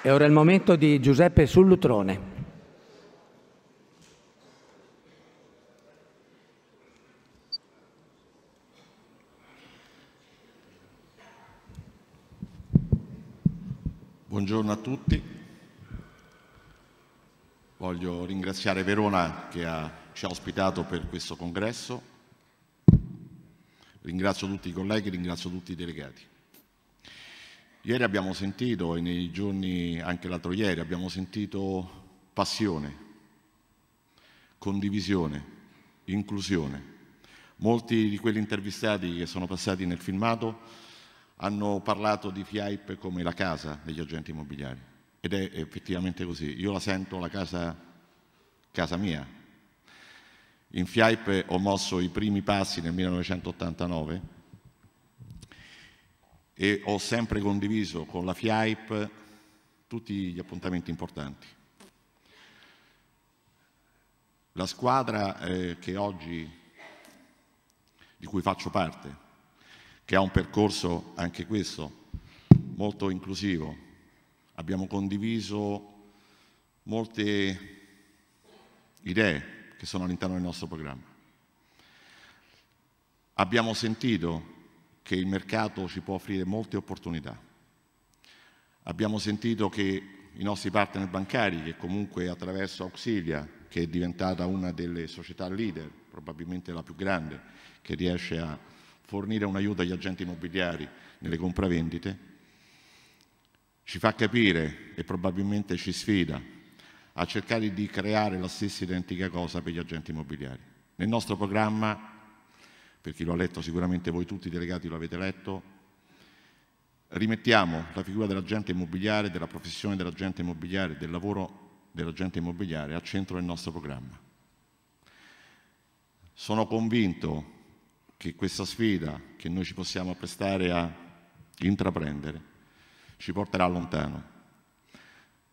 È ora il momento di Giuseppe Sullutrone. Buongiorno a tutti. Voglio ringraziare Verona che ha, ci ha ospitato per questo congresso. Ringrazio tutti i colleghi, ringrazio tutti i delegati. Ieri abbiamo sentito, e nei giorni, anche l'altro ieri, abbiamo sentito passione, condivisione, inclusione. Molti di quelli intervistati che sono passati nel filmato hanno parlato di FIAIP come la casa degli agenti immobiliari ed è effettivamente così. Io la sento la casa, casa mia. In FIAIP ho mosso i primi passi nel 1989 e ho sempre condiviso con la FIAIP tutti gli appuntamenti importanti. La squadra eh, che oggi, di cui faccio parte, che ha un percorso anche questo molto inclusivo, abbiamo condiviso molte idee che sono all'interno del nostro programma. Abbiamo sentito che il mercato ci può offrire molte opportunità. Abbiamo sentito che i nostri partner bancari, che comunque attraverso Auxilia, che è diventata una delle società leader, probabilmente la più grande, che riesce a fornire un aiuto agli agenti immobiliari nelle compravendite, ci fa capire e probabilmente ci sfida a cercare di creare la stessa identica cosa per gli agenti immobiliari. Nel nostro programma per chi lo ha letto sicuramente voi tutti i delegati lo avete letto, rimettiamo la figura dell'agente immobiliare, della professione dell'agente immobiliare, del lavoro dell'agente immobiliare al centro del nostro programma. Sono convinto che questa sfida che noi ci possiamo prestare a intraprendere ci porterà lontano.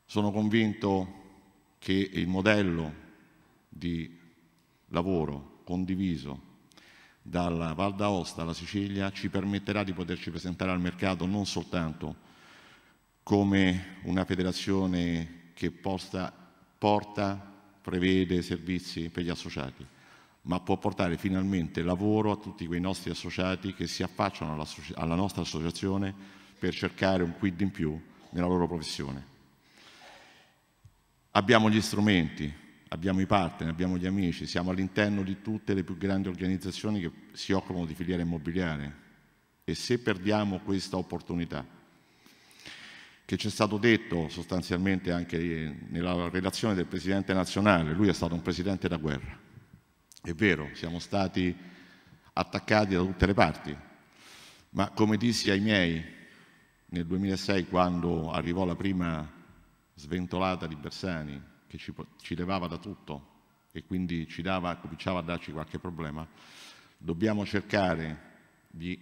Sono convinto che il modello di lavoro condiviso dalla Val d'Aosta alla Sicilia ci permetterà di poterci presentare al mercato non soltanto come una federazione che posta, porta, prevede servizi per gli associati, ma può portare finalmente lavoro a tutti quei nostri associati che si affacciano alla, alla nostra associazione per cercare un quid in più nella loro professione. Abbiamo gli strumenti, abbiamo i partner, abbiamo gli amici, siamo all'interno di tutte le più grandi organizzazioni che si occupano di filiera immobiliare e se perdiamo questa opportunità, che ci è stato detto sostanzialmente anche nella relazione del Presidente nazionale, lui è stato un Presidente da guerra, è vero, siamo stati attaccati da tutte le parti, ma come dissi ai miei nel 2006 quando arrivò la prima sventolata di Bersani che ci, ci levava da tutto e quindi ci dava, cominciava a darci qualche problema, dobbiamo cercare di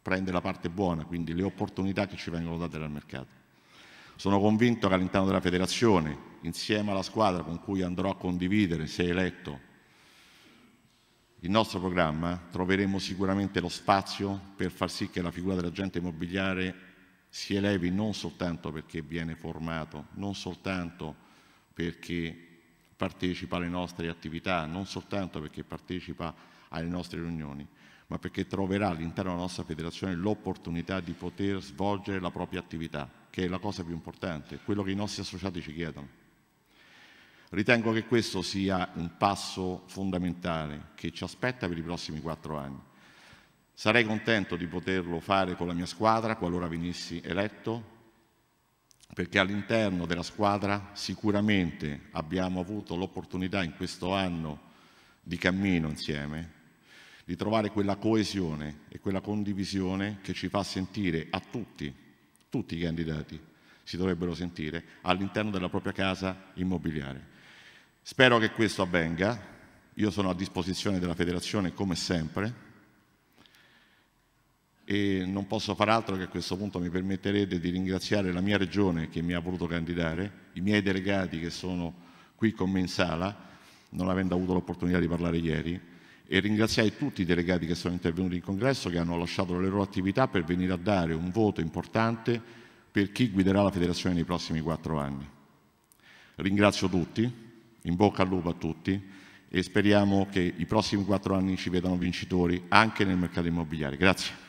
prendere la parte buona, quindi le opportunità che ci vengono date dal mercato. Sono convinto che all'interno della federazione, insieme alla squadra con cui andrò a condividere, se eletto, il nostro programma, troveremo sicuramente lo spazio per far sì che la figura dell'agente immobiliare si elevi non soltanto perché viene formato, non soltanto perché partecipa alle nostre attività, non soltanto perché partecipa alle nostre riunioni, ma perché troverà all'interno della nostra federazione l'opportunità di poter svolgere la propria attività, che è la cosa più importante, quello che i nostri associati ci chiedono. Ritengo che questo sia un passo fondamentale che ci aspetta per i prossimi quattro anni. Sarei contento di poterlo fare con la mia squadra qualora venissi eletto, perché all'interno della squadra sicuramente abbiamo avuto l'opportunità in questo anno di cammino insieme, di trovare quella coesione e quella condivisione che ci fa sentire a tutti, tutti i candidati si dovrebbero sentire all'interno della propria casa immobiliare. Spero che questo avvenga, io sono a disposizione della federazione come sempre, e non posso far altro che a questo punto mi permetterete di ringraziare la mia regione che mi ha voluto candidare, i miei delegati che sono qui con me in sala, non avendo avuto l'opportunità di parlare ieri, e ringraziare tutti i delegati che sono intervenuti in congresso, che hanno lasciato le loro attività per venire a dare un voto importante per chi guiderà la federazione nei prossimi quattro anni. Ringrazio tutti, in bocca al lupo a tutti e speriamo che i prossimi quattro anni ci vedano vincitori anche nel mercato immobiliare. Grazie.